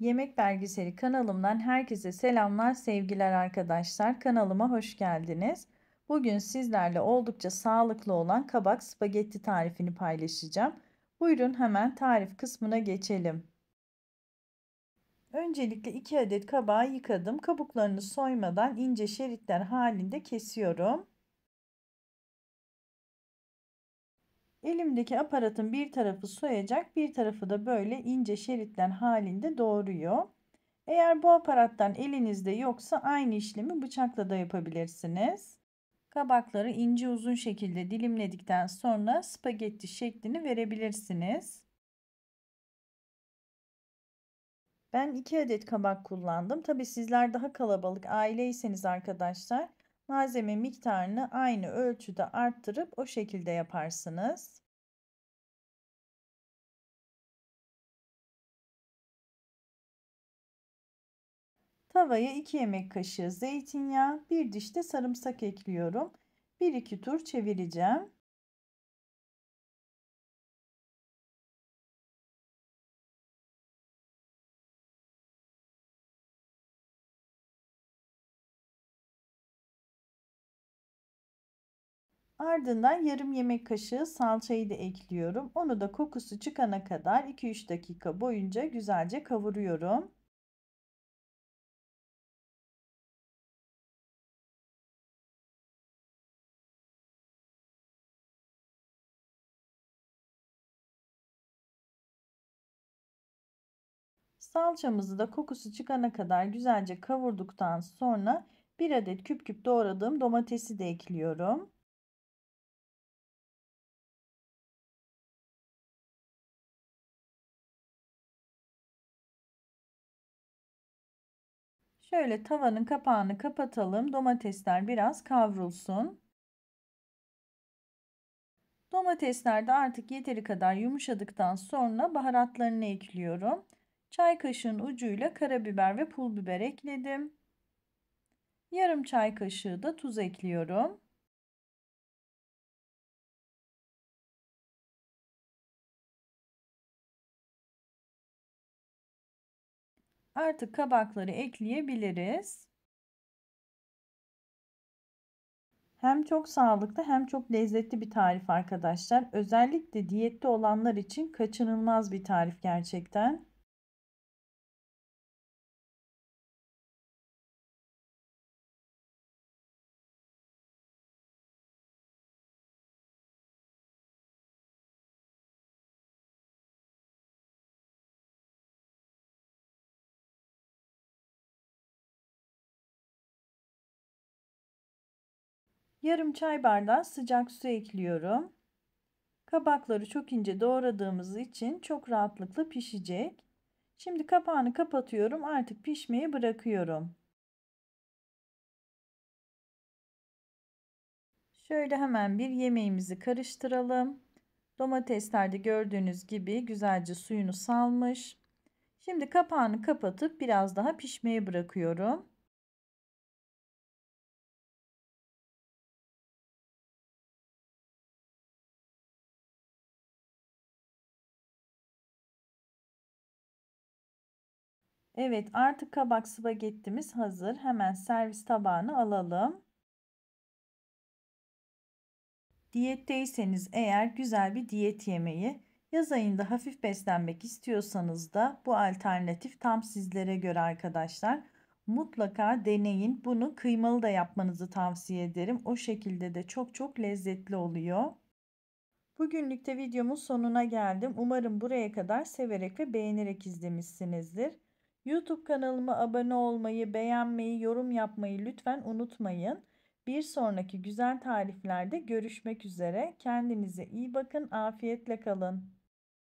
Yemek Belgeseli kanalımdan herkese selamlar, sevgiler arkadaşlar. Kanalıma hoş geldiniz. Bugün sizlerle oldukça sağlıklı olan kabak spagetti tarifini paylaşacağım. Buyurun hemen tarif kısmına geçelim. Öncelikle 2 adet kabağı yıkadım. Kabuklarını soymadan ince şeritler halinde kesiyorum. Elimdeki aparatın bir tarafı soyacak bir tarafı da böyle ince şeritler halinde doğruyor. Eğer bu aparattan elinizde yoksa aynı işlemi bıçakla da yapabilirsiniz. Kabakları ince uzun şekilde dilimledikten sonra spagetti şeklini verebilirsiniz. Ben 2 adet kabak kullandım. Tabi sizler daha kalabalık aileyseniz arkadaşlar malzeme miktarını aynı ölçüde arttırıp o şekilde yaparsınız. Tavaya 2 yemek kaşığı zeytinyağı, 1 diş de sarımsak ekliyorum. 1-2 tur çevireceğim. Ardından yarım yemek kaşığı salçayı da ekliyorum. Onu da kokusu çıkana kadar 2-3 dakika boyunca güzelce kavuruyorum. Salçamızı da kokusu çıkana kadar güzelce kavurduktan sonra 1 adet küp küp doğradığım domatesi de ekliyorum. Şöyle tavanın kapağını kapatalım. Domatesler biraz kavrulsun. Domatesler de artık yeteri kadar yumuşadıktan sonra baharatlarını ekliyorum. Çay kaşığının ucuyla karabiber ve pul biber ekledim. Yarım çay kaşığı da tuz ekliyorum. Artık kabakları ekleyebiliriz. Hem çok sağlıklı hem çok lezzetli bir tarif arkadaşlar. Özellikle diyette olanlar için kaçınılmaz bir tarif gerçekten. Yarım çay bardağı sıcak su ekliyorum. Kabakları çok ince doğradığımız için çok rahatlıkla pişecek. Şimdi kapağını kapatıyorum. Artık pişmeye bırakıyorum. Şöyle hemen bir yemeğimizi karıştıralım. Domateslerde gördüğünüz gibi güzelce suyunu salmış. Şimdi kapağını kapatıp biraz daha pişmeye bırakıyorum. Evet artık kabak spagettimiz hazır. Hemen servis tabağına alalım. Diyetteyseniz eğer güzel bir diyet yemeği, yaz ayında hafif beslenmek istiyorsanız da bu alternatif tam sizlere göre arkadaşlar. Mutlaka deneyin. Bunu kıymalı da yapmanızı tavsiye ederim. O şekilde de çok çok lezzetli oluyor. Bugünlük de videomun sonuna geldim. Umarım buraya kadar severek ve beğenerek izlemişsinizdir. YouTube kanalıma abone olmayı, beğenmeyi, yorum yapmayı lütfen unutmayın. Bir sonraki güzel tariflerde görüşmek üzere. Kendinize iyi bakın, afiyetle kalın.